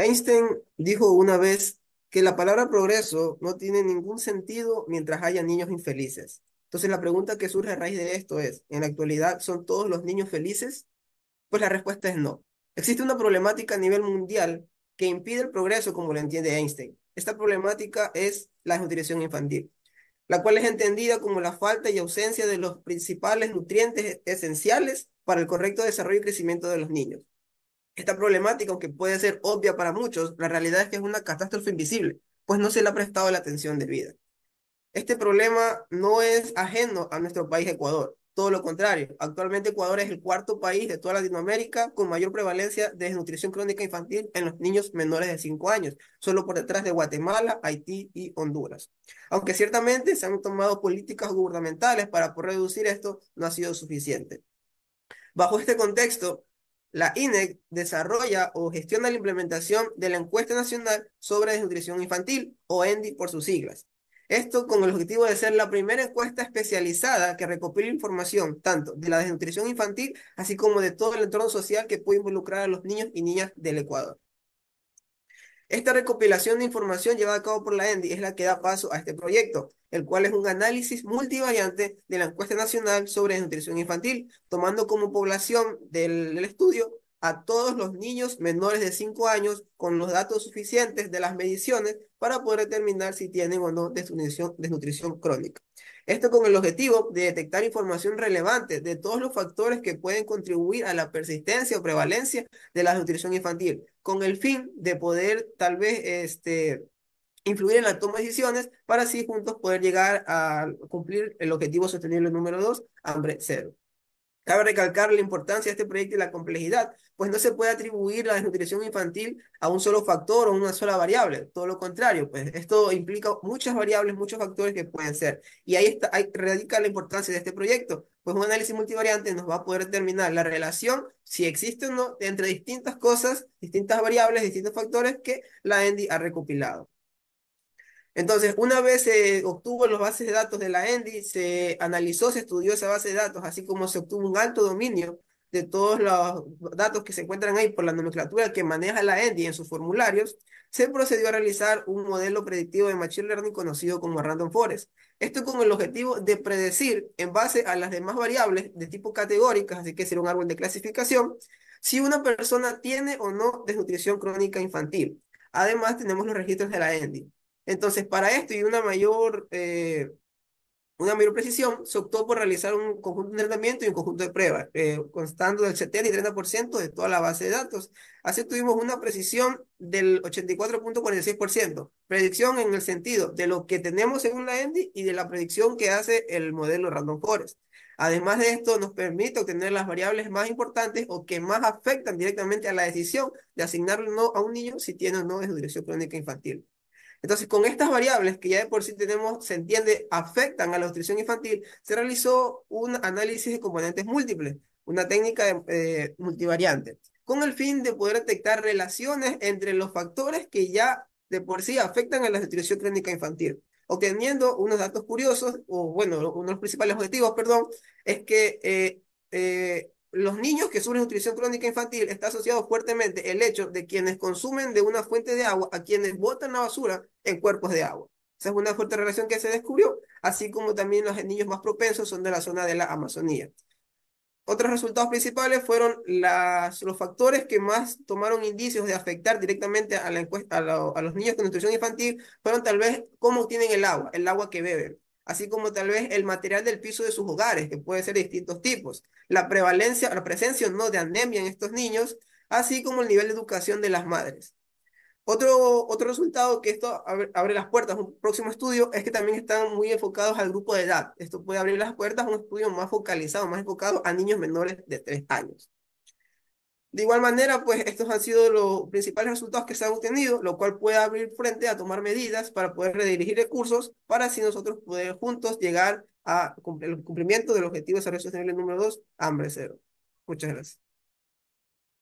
Einstein dijo una vez que la palabra progreso no tiene ningún sentido mientras haya niños infelices. Entonces la pregunta que surge a raíz de esto es, ¿en la actualidad son todos los niños felices? Pues la respuesta es no. Existe una problemática a nivel mundial que impide el progreso como lo entiende Einstein. Esta problemática es la desnutrición infantil, la cual es entendida como la falta y ausencia de los principales nutrientes esenciales para el correcto desarrollo y crecimiento de los niños. Esta problemática, aunque puede ser obvia para muchos, la realidad es que es una catástrofe invisible, pues no se le ha prestado la atención debida. Este problema no es ajeno a nuestro país Ecuador, todo lo contrario. Actualmente Ecuador es el cuarto país de toda Latinoamérica con mayor prevalencia de desnutrición crónica infantil en los niños menores de 5 años, solo por detrás de Guatemala, Haití y Honduras. Aunque ciertamente se han tomado políticas gubernamentales para poder reducir esto, no ha sido suficiente. Bajo este contexto, la INEC desarrolla o gestiona la implementación de la Encuesta Nacional sobre Desnutrición Infantil, o ENDI por sus siglas. Esto con el objetivo de ser la primera encuesta especializada que recopile información tanto de la desnutrición infantil, así como de todo el entorno social que puede involucrar a los niños y niñas del Ecuador. Esta recopilación de información llevada a cabo por la ENDI es la que da paso a este proyecto, el cual es un análisis multivariante de la encuesta nacional sobre nutrición infantil, tomando como población del, estudio a todos los niños menores de 5 años con los datos suficientes de las mediciones para poder determinar si tienen o no desnutrición, desnutrición crónica. Esto con el objetivo de detectar información relevante de todos los factores que pueden contribuir a la persistencia o prevalencia de la nutrición infantil, con el fin de poder tal vez este, influir en la toma de decisiones para así juntos poder llegar a cumplir el objetivo sostenible número 2, hambre cero. Cabe recalcar la importancia de este proyecto y la complejidad, pues no se puede atribuir la desnutrición infantil a un solo factor o una sola variable, todo lo contrario, pues esto implica muchas variables, muchos factores que pueden ser. Y ahí, está, ahí radica la importancia de este proyecto, pues un análisis multivariante nos va a poder determinar la relación, si existe o no, entre distintas cosas, distintas variables, distintos factores que la ENDI ha recopilado. Entonces, una vez se obtuvo las bases de datos de la ENDI, se analizó, se estudió esa base de datos, así como se obtuvo un alto dominio de todos los datos que se encuentran ahí por la nomenclatura que maneja la ENDI en sus formularios, se procedió a realizar un modelo predictivo de Machine Learning conocido como Random Forest. Esto con el objetivo de predecir en base a las demás variables de tipo categóricas, así que será un árbol de clasificación, si una persona tiene o no desnutrición crónica infantil. Además, tenemos los registros de la ENDI. Entonces, para esto y una mayor, eh, una mayor precisión, se optó por realizar un conjunto de entrenamiento y un conjunto de pruebas, eh, constando del 70 y 30% de toda la base de datos. Así tuvimos una precisión del 84.46%, predicción en el sentido de lo que tenemos en la ENDI y de la predicción que hace el modelo Random Forest. Además de esto, nos permite obtener las variables más importantes o que más afectan directamente a la decisión de asignar o no a un niño si tiene o no dirección crónica infantil. Entonces, con estas variables que ya de por sí tenemos, se entiende, afectan a la nutrición infantil, se realizó un análisis de componentes múltiples, una técnica eh, multivariante, con el fin de poder detectar relaciones entre los factores que ya de por sí afectan a la nutrición crónica infantil obteniendo unos datos curiosos, o bueno, uno de los principales objetivos, perdón, es que eh, eh, los niños que sufren nutrición crónica infantil está asociado fuertemente el hecho de quienes consumen de una fuente de agua a quienes botan la basura en cuerpos de agua. Esa es una fuerte relación que se descubrió, así como también los niños más propensos son de la zona de la Amazonía. Otros resultados principales fueron los factores que más tomaron indicios de afectar directamente a, la encuesta, a los niños con nutrición infantil, fueron tal vez cómo obtienen el agua, el agua que beben así como tal vez el material del piso de sus hogares, que puede ser de distintos tipos, la prevalencia, la presencia o no de anemia en estos niños, así como el nivel de educación de las madres. Otro, resultado que esto abre, abre las puertas a un próximo estudio es que también están muy enfocados al grupo de edad. Esto puede abrir las puertas a un estudio más focalizado, más enfocado a niños menores de 3 años. De igual manera, pues estos han sido los principales resultados que se han obtenido, lo cual puede abrir frente a tomar medidas para poder redirigir recursos para así nosotros poder juntos llegar a cumplimiento del objetivo de desarrollo sostenible número 2, hambre cero. Muchas gracias.